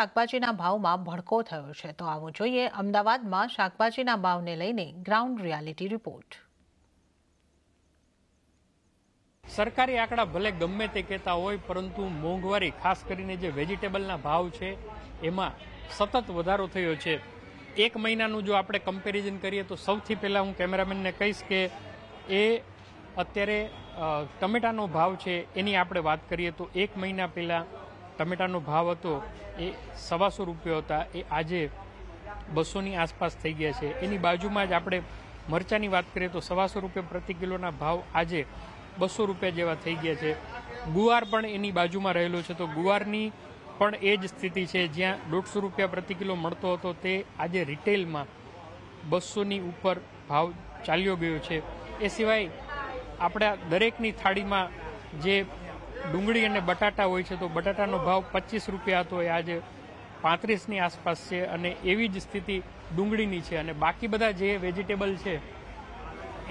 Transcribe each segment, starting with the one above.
શાકભાજીના ભાવમાં ભડકો થયો છે તો આવો જોઈએ અમદાવાદમાં શાકભાજીના ભાવને લઈને ગ્રાઉન્ડ રિયાલિટી રિપોર્ટ સરકારી આંકડા ભલે ગમે તે કહેતા હોય પરંતુ મોંઘવારી ખાસ કરીને જે વેજીટેબલના ભાવ છે એમાં સતત વધારો થયો છે એક મહિનાનું જો આપણે કમ્પેરિઝન કરીએ તો સૌથી પહેલાં હું કેમેરામેનને કહીશ કે એ અત્યારે ટમેટાનો ભાવ છે એની આપણે વાત કરીએ તો એક મહિના પહેલાં ટમેટાનો ભાવ હતો એ સવાસો રૂપિયા હતા એ આજે બસોની આસપાસ થઈ ગયા છે એની બાજુમાં જ આપણે મરચાંની વાત કરીએ તો સવાસો રૂપિયા પ્રતિ કિલોના ભાવ આજે બસો રૂપિયા જેવા થઈ ગયા છે ગુવાર પણ એની બાજુમાં રહેલો છે તો ગુવારની પણ એ જ સ્થિતિ છે જ્યાં દોઢસો રૂપિયા પ્રતિ કિલો મળતો હતો તે આજે રિટેલમાં બસોની ઉપર ભાવ ચાલ્યો ગયો છે એ સિવાય આપણા દરેકની થાળીમાં જે ડુંગળી અને બટાટા હોય છે તો બટાટાનો ભાવ પચીસ રૂપિયા હતો એ આજે પાંત્રીસની આસપાસ છે અને એવી જ સ્થિતિ ડુંગળીની છે અને બાકી બધા જે વેજીટેબલ છે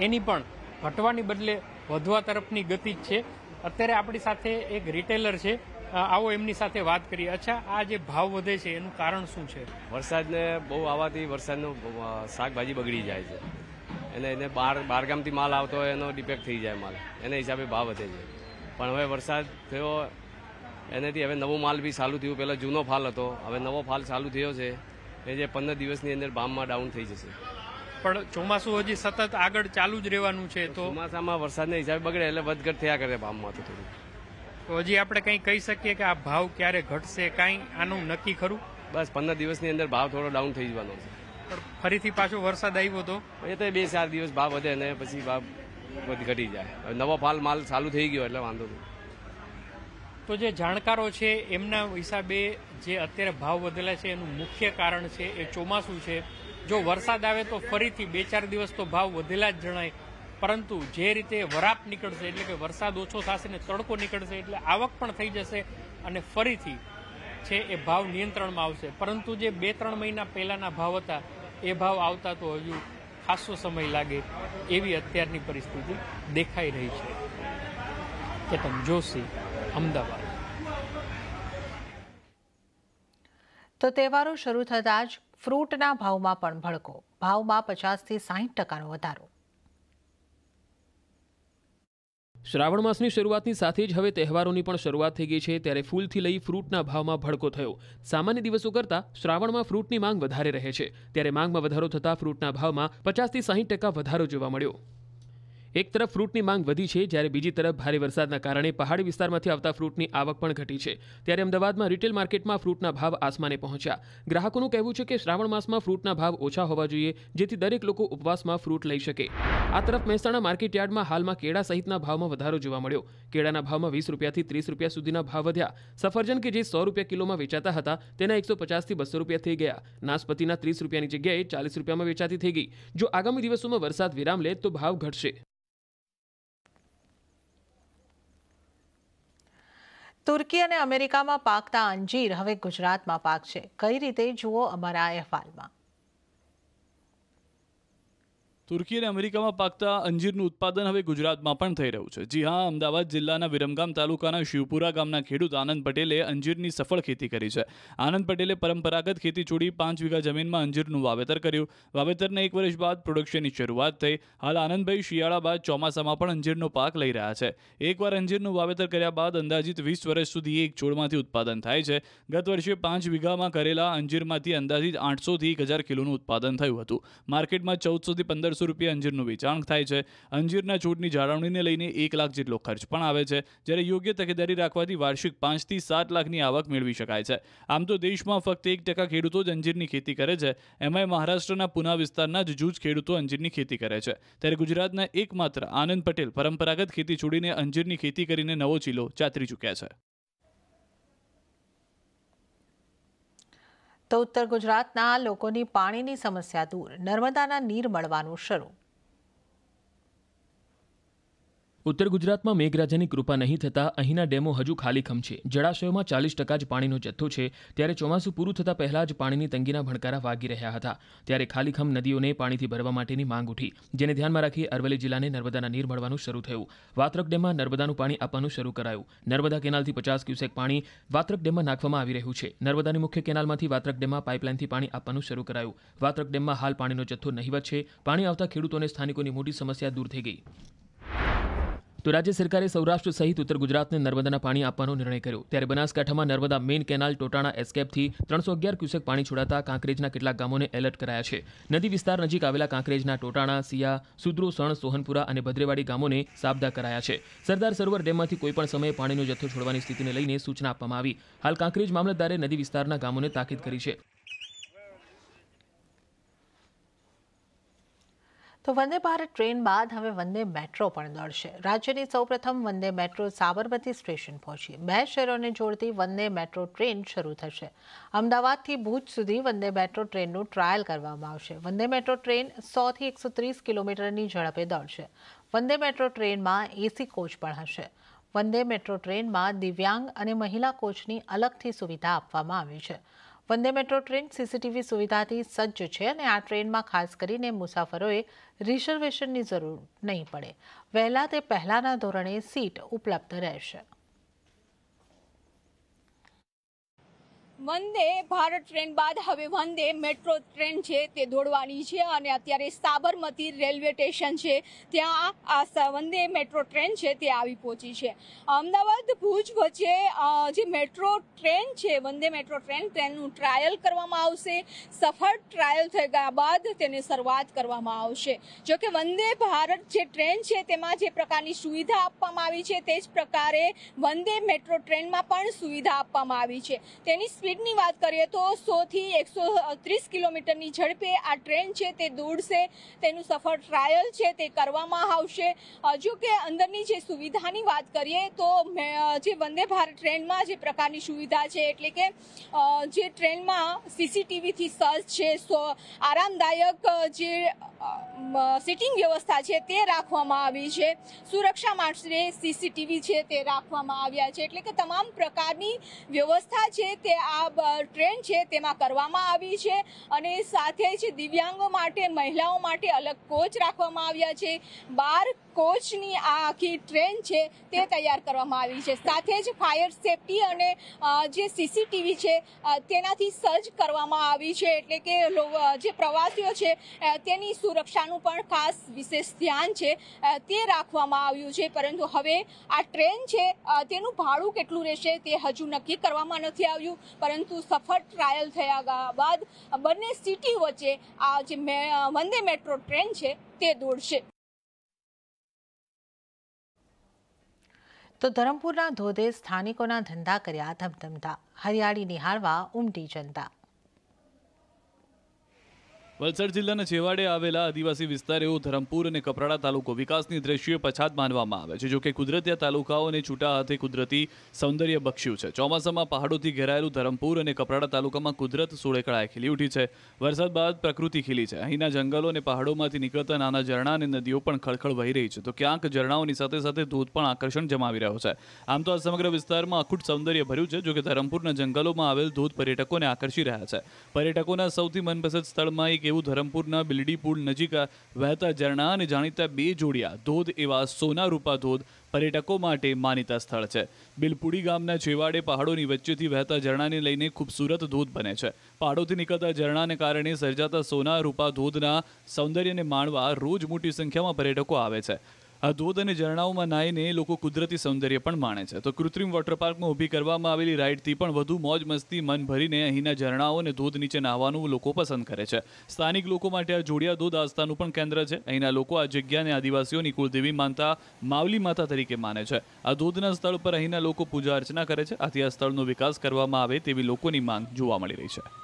એની પણ ઘટવાની બદલે વધવા તરફની ગતિ જ છે અત્યારે આપણી સાથે એક રિટેલર છે આવો એમની સાથે વાત કરીએ અચ્છા આ જે ભાવ વધે છે એનું કારણ શું છે વરસાદને બહુ આવવાથી વરસાદનું શાકભાજી બગડી જાય છે એટલે એને બહાર બારગામથી માલ આવતો હોય એનો ડિફેક્ટ થઈ જાય માલ એના હિસાબે ભાવ વધે છે પણ હવે વરસાદ થયો એનાથી હવે નવો માલ બી ચાલુ થયું પહેલાં જૂનો ફાલ હતો હવે નવો ફાલ ચાલુ થયો છે એ જે પંદર દિવસની અંદર બામમાં ડાઉન થઈ જશે પણ ચોમાસું હજી સતત આગળ ચાલુ જ રહેવાનું છે તો ચોમાસામાં વરસાદના હિસાબે બગડે એટલે વધઘટ થયા કરે બામમાં તો થોડું તો હજી આપણે કંઈ કહી શકીએ કે આ ભાવ ક્યારે ઘટશે કાંઈ આનું નક્કી ખરું બસ પંદર દિવસની અંદર ભાવ થોડો ડાઉન થઈ જવાનો છે પણ ફરીથી પાછો વરસાદ આવ્યો તો એ તો બે ચાર દિવસ ભાવ વધે ને પછી ભાવ ઘટી જાય હવે નવો ફાલ માલ ચાલુ થઈ ગયો એટલે વાંધો નહીં તો જે જાણકારો છે એમના હિસાબે જે અત્યારે ભાવ વધેલા છે એનું મુખ્ય કારણ છે એ ચોમાસું છે જો વરસાદ આવે તો ફરીથી બે ચાર દિવસ તો ભાવ વધેલા જ જણાય પરંતુ જે રીતે વરાપ નીકળશે એટલે કે વરસાદ ઓછો થશે ને તડકો નીકળશે એટલે આવક પણ થઈ જશે અને ફરીથી છે એ ભાવ નિયંત્રણમાં આવશે પરંતુ જે બે ત્રણ મહિના પહેલાંના ભાવ હતા એ ભાવ આવતા તો હજુ ખાસો સમય લાગે એવી અત્યારની પરિસ્થિતિ દેખાઈ રહી છે કેતન જોશી અમદાવાદ તો તહેવારો શરૂ થતાં જ ફ્રૂટના ભાવમાં પણ ભડકો ભાવમાં પચાસથી સાહીઠ ટકાનો વધારો શ્રાવણ માસની શરૂઆતની સાથે જ હવે તહેવારોની પણ શરૂઆત થઈ ગઈ છે ત્યારે ફૂલથી લઈ ફ્રૂટના ભાવમાં ભડકો થયો સામાન્ય દિવસો કરતાં શ્રાવણમાં ફ્રૂટની માંગ વધારે રહે છે ત્યારે માંગમાં વધારો થતાં ફ્રૂટના ભાવમાં પચાસથી સાહીઠ ટકા વધારો જોવા મળ્યો એક તરફ ફ્રૂટની માંગ વધી છે જ્યારે બીજી તરફ ભારે વરસાદના કારણે પહાડી વિસ્તારમાંથી આવતા ફ્રૂટની આવક પણ ઘટી છે ત્યારે અમદાવાદમાં રિટેલ માર્કેટમાં ફ્રૂટના ભાવ આસમાને પહોંચ્યા ગ્રાહકોનું કહેવું છે કે શ્રાવણ માસમાં ફ્રૂટના ભાવ ઓછા હોવા જોઈએ જેથી દરેક લોકો ઉપવાસમાં ફ્રૂટ લઈ શકે આ તરફ મહેસાણા માર્કેટયાર્ડમાં હાલમાં કેળા સહિતના ભાવમાં વધારો જોવા મળ્યો કેળાના ભાવમાં વીસ રૂપિયાથી ત્રીસ રૂપિયા સુધીના ભાવ વધ્યા સફરજન કે જે સો રૂપિયા કિલોમાં વેચાતા હતા તેના એકસો પચાસથી બસો રૂપિયા થઈ ગયા નાસપતિના ત્રીસ રૂપિયાની જગ્યાએ ચાલીસ રૂપિયામાં વેચાતી થઈ ગઈ જો આગામી દિવસોમાં વરસાદ વિરામ લે તો ભાવ ઘટશે તુર્કી અને અમેરિકામાં પાકતા અંજીર હવે ગુજરાતમાં પાક છે કઈ રીતે જુઓ અમારા અહેવાલમાં તુર્કી અને અમેરિકામાં પાકતા અંજીરનું ઉત્પાદન હવે ગુજરાતમાં પણ થઈ રહ્યું છે જી હા અમદાવાદ જિલ્લાના વિરમગામ તાલુકાના શિવપુરા ગામના ખેડૂત આનંદ પટેલે અંજીરની સફળ ખેતી કરી છે આનંદ પટેલે પરંપરાગત ખેતી છોડી પાંચ વીઘા જમીનમાં અંજીરનું વાવેતર કર્યું વાવેતરને એક વર્ષ બાદ પ્રોડક્શનની શરૂઆત થઈ હાલ આનંદભાઈ શિયાળા બાદ ચોમાસામાં પણ અંજીરનો પાક લઈ રહ્યા છે એકવાર અંજીરનું વાવેતર કર્યા બાદ અંદાજિત વીસ વર્ષ સુધી એક છોડમાંથી ઉત્પાદન થાય છે ગત વર્ષે પાંચ વીઘામાં કરેલા અંજીરમાંથી અંદાજિત આઠસોથી એક હજાર કિલોનું ઉત્પાદન થયું હતું માર્કેટમાં ચૌદસોથી પંદરસો પંદરસો રૂપિયા અંજીરનું વેચાણ થાય છે અંજીરના છોડની જાળવણીને લઈને એક લાખ જેટલો ખર્ચ પણ આવે છે જ્યારે યોગ્ય તકેદારી રાખવાથી વાર્ષિક પાંચથી સાત લાખની આવક મેળવી શકાય છે આમ તો દેશમાં ફક્ત એક ટકા ખેડૂતો જ અંજીરની ખેતી કરે છે એમાંય મહારાષ્ટ્રના પુના વિસ્તારના જ જૂજ ખેડૂતો અંજીરની ખેતી કરે છે ત્યારે ગુજરાતના એકમાત્ર આનંદ પટેલ પરંપરાગત ખેતી છોડીને અંજીરની ખેતી કરીને નવો ચીલો ચાતરી ચૂક્યા છે તો ઉત્તર ગુજરાતના લોકોની પાણીની સમસ્યા દૂર નર્મદાના નીર મળવાનું શરૂ ઉત્તર ગુજરાતમાં મેઘરાજાની કૃપા નહીં થતાં અહીંના ડેમો હજુ ખાલીખમ છે જળાશયોમાં ચાલીસ ટકા જ પાણીનો જથ્થો છે ત્યારે ચોમાસું પૂરું થતાં પહેલાં જ પાણીની તંગીના ભણકારા વાગી રહ્યા હતા ત્યારે ખાલીખમ નદીઓને પાણીથી ભરવા માટેની માંગ ઉઠી જેને ધ્યાનમાં રાખી અરવલ્લી જિલ્લાને નર્મદાના નીર મળવાનું શરૂ થયું વાત્રક ડેમમાં નર્મદાનું પાણી આપવાનું શરૂ કરાયું નર્મદા કેનાલથી પચાસ ક્યુસેક પાણી વાત્રક ડેમમાં નાખવામાં આવી રહ્યું છે નર્મદાની મુખ્ય કેનાલમાંથી વાત્રક ડેમમાં પાઇપલાઇનથી પાણી આપવાનું શરૂ કરાયું વાત્રક ડેમમાં હાલ પાણીનો જથ્થો નહીવત છે પાણી આવતા ખેડૂતોને સ્થાનિકોની મોટી સમસ્યા દૂર થઈ ગઈ તો રાજ્ય સરકારે સૌરાષ્ટ્ર સહિત ઉત્તર ગુજરાતને નર્મદાના પાણી આપવાનો નિર્ણય કર્યો ત્યારે બનાસકાંઠામાં નર્મદા મેઇન કેનાલ ટોટાણા એસ્કેપથી ત્રણસો અગિયાર ક્યુસેક પાણી છોડાતા કાંકરેજના કેટલાક ગામોને એલર્ટ કરાયા છે નદી વિસ્તાર નજીક આવેલા કાંકરેજના ટોટાણા સિયા સુદ્રો સણ સોહનપુરા અને ભદ્રેવાડી ગામોને સાબદા કરાયા છે સરદાર સરોવર ડેમમાંથી કોઈપણ સમયે પાણીનો જથ્થો છોડવાની સ્થિતિને લઈને સૂચના આપવામાં આવી હાલ કાંકરેજ મામલતદારે નદી વિસ્તારના ગામોને તાકીદ કરી છે તો વંદે ભારત ટ્રેન બાદ હવે વંદે મેટ્રો પણ દોડશે રાજ્યની સૌપ્રથમ વંદે મેટ્રો સાબરમતી સ્ટેશન પહોંચી બે શહેરોને જોડતી વંદે મેટ્રો ટ્રેન શરૂ થશે અમદાવાદથી ભુજ સુધી વંદે મેટ્રો ટ્રેનનું ટ્રાયલ કરવામાં આવશે વંદે મેટ્રો ટ્રેન સોથી એકસો ત્રીસ કિલોમીટરની ઝડપે દોડશે વંદે મેટ્રો ટ્રેનમાં એસી કોચ પણ હશે વંદે મેટ્રો ટ્રેનમાં દિવ્યાંગ અને મહિલા કોચની અલગથી સુવિધા આપવામાં આવી છે વંદે મેટ્રો ટ્રેન સીસીટીવી સુવિધાથી સજ્જ છે અને આ ટ્રેનમાં ખાસ કરીને મુસાફરોએ રિઝર્વેશનની જરૂર નહીં પડે વહેલા તે પહેલાંના ધોરણે સીટ ઉપલબ્ધ રહેશે વંદે ભારત ટ્રેન બાદ હવે વંદે મેટ્રો ટ્રેન છે તે દોડવાની છે અને અત્યારે સાબરમતી રેલવે સ્ટેશન છે ત્યાં આ વંદે મેટ્રો ટ્રેન છે તે આવી પહોંચી છે અમદાવાદ ભુજ વચ્ચે જે મેટ્રો ટ્રેન છે વંદે મેટ્રો ટ્રેન તેનું ટ્રાયલ કરવામાં આવશે સફળ ટ્રાયલ થઈ ગયા બાદ તેની શરૂઆત કરવામાં આવશે જો કે વંદે ભારત જે ટ્રેન છે તેમાં જે પ્રકારની સુવિધા આપવામાં આવી છે તે જ પ્રકારે વંદે મેટ્રો ટ્રેનમાં પણ સુવિધા આપવામાં આવી છે તેની સ્પીડની વાત કરીએ તો સોથી એકસો ત્રીસ કિલોમીટરની ઝડપે આ ટ્રેન છે તે દોડશે તેનું સફળ ટ્રાયલ છે તે કરવામાં આવશે જો કે અંદરની જે સુવિધાની વાત કરીએ તો જે વંદે ભારત ટ્રેનમાં જે પ્રકારની સુવિધા છે એટલે કે જે ટ્રેનમાં સીસીટીવીથી સજ્જ છે સો આરામદાયક જે સિટિંગ વ્યવસ્થા છે તે રાખવામાં આવી છે સુરક્ષા માટે સીસીટીવી છે તે રાખવામાં આવ્યા છે એટલે કે તમામ પ્રકારની વ્યવસ્થા છે તે આ આ ટ્રેન છે તેમાં કરવામાં આવી છે અને સાથે જ દિવ્યાંગો માટે મહિલાઓ માટે અલગ કોચ રાખવામાં આવ્યા છે બાર કોચની આ આખી ટ્રેન છે તે તૈયાર કરવામાં આવી છે સાથે જ ફાયર સેફટી અને જે સીસીટીવી છે તેનાથી સજ્જ કરવામાં આવી છે એટલે કે જે પ્રવાસીઓ છે તેની સુરક્ષાનું પણ ખાસ વિશેષ ધ્યાન છે તે રાખવામાં આવ્યું છે પરંતુ હવે આ ટ્રેન છે તેનું ભાડું કેટલું રહેશે તે હજુ નક્કી કરવામાં નથી આવ્યું પરંતુ સફળ ટ્રાયલ થયા બાદ બંને સિટી વચ્ચે આ જે વંદે મેટ્રો ટ્રેન છે તે દોડશે તો ધરમપુરના ધોધે સ્થાનિકોના ધંધા કર્યા ધમધમતા હરિયાળી નિહાળવા ઉમટી જનતા વલસાડ જિલ્લાના છેવાડે આવેલા આદિવાસી વિસ્તાર એવો ધરમપુર અને કપરાડા તાલુકો વિકાસની દ્રષ્ટિએ પછાત માનવામાં આવે છે જોકે કુદરતી આ તાલુકાઓને છૂટા હાથે કુદરતી સૌંદર્ય બક્ષ્યું છે ચોમાસામાં પહાડોથી ઘેરાયેલું ધરમપુર અને કપરાડા તાલુકામાં કુદરત સોળેકળાએ ખીલી ઉઠી છે વરસાદ બાદ પ્રકૃતિ ખીલી છે અહીંના જંગલો અને પહાડોમાંથી નીકળતા નાના ઝરણા અને નદીઓ પણ ખળખળ વહી રહી છે તો ક્યાંક ઝરણાઓની સાથે સાથે ધોધ પણ આકર્ષણ જમાવી રહ્યો છે આમ તો આ સમગ્ર વિસ્તારમાં અખૂટ સૌંદર્ય ભર્યું છે જો કે ધરમપુરના જંગલોમાં આવેલ ધોધ પર્યટકોને આકર્ષી રહ્યા છે પર્યટકોના સૌથી મનપસંદ સ્થળમાં એક એવું ધરમપુરના બિલડીપુર નજીક વહેતા ઝરણા અને જાણીતા બે જોડિયા ધોધ એવા સોનારૂપા ધોધ પર્યટકો માટે માનીતા સ્થળ છે બિલપુડી ગામના છેવાડે પહાડોની વચ્ચેથી વહેતા ઝરણાને લઈને ખૂબસૂરત ધોધ બને છે પહાડોથી નીકળતા ઝરણાને કારણે સર્જાતા સોના રૂપા ધોધના સૌંદર્યને માણવા રોજ મોટી સંખ્યામાં પર્યટકો આવે છે આ ધોધ અને ઝરણાઓમાં નાહીને લોકો કુદરતી સૌંદર્ય પણ માણે છે તો કૃત્રિમ વોટર ઊભી કરવામાં આવેલી રાઇડથી પણ વધુ મોજ મસ્તી મન ભરીને અહીંના ઝરણાઓ અને ધોધ નીચે નાહવાનું લોકો પસંદ કરે છે સ્થાનિક લોકો માટે આ જોડિયા ધોધ આસ્થાનું પણ કેન્દ્ર છે અહીંના લોકો આ જગ્યાને આદિવાસીઓની કુળદેવી માનતા માવલી માતા તરીકે માને છે આ ધોધના સ્થળ પર અહીંના લોકો પૂજા અર્ચના કરે છે આથી આ સ્થળનો વિકાસ કરવામાં આવે તેવી લોકોની માંગ જોવા મળી રહી છે